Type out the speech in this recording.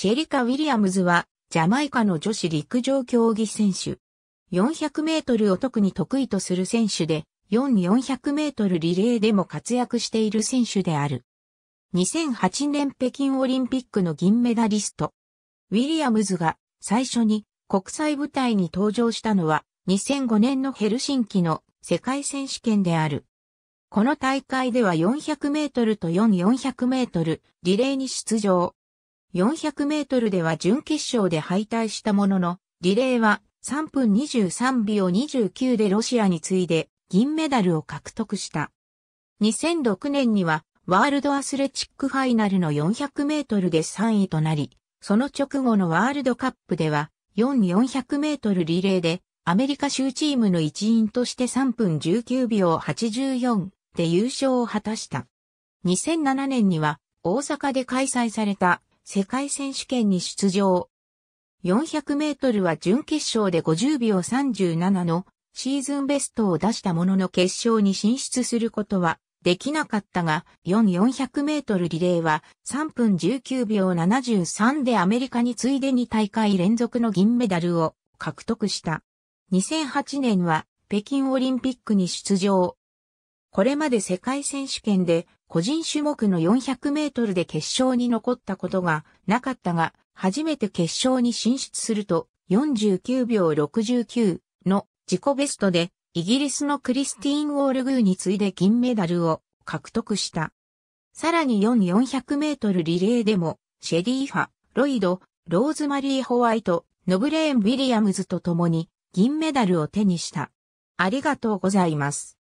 シェリカ・ウィリアムズは、ジャマイカの女子陸上競技選手。400メートルを特に得意とする選手で、4400メートルリレーでも活躍している選手である。2008年北京オリンピックの銀メダリスト。ウィリアムズが最初に国際舞台に登場したのは2005年のヘルシンキの世界選手権である。この大会では400メートルと4400メートルリレーに出場。400メートルでは準決勝で敗退したものの、リレーは3分23秒29でロシアに次いで銀メダルを獲得した。2006年にはワールドアスレチックファイナルの400メートルで3位となり、その直後のワールドカップでは4400メートルリレーでアメリカ州チームの一員として3分19秒84で優勝を果たした。2007年には大阪で開催された世界選手権に出場。400メートルは準決勝で50秒37のシーズンベストを出したものの決勝に進出することはできなかったが、4400メートルリレーは3分19秒73でアメリカに次いで2大会連続の銀メダルを獲得した。2008年は北京オリンピックに出場。これまで世界選手権で個人種目の400メートルで決勝に残ったことがなかったが、初めて決勝に進出すると49秒69の自己ベストでイギリスのクリスティーン・ウォールグーに次いで銀メダルを獲得した。さらに4400メートルリレーでもシェリーファ、ロイド、ローズマリー・ホワイト、ノブレーン・ウィリアムズと共に銀メダルを手にした。ありがとうございます。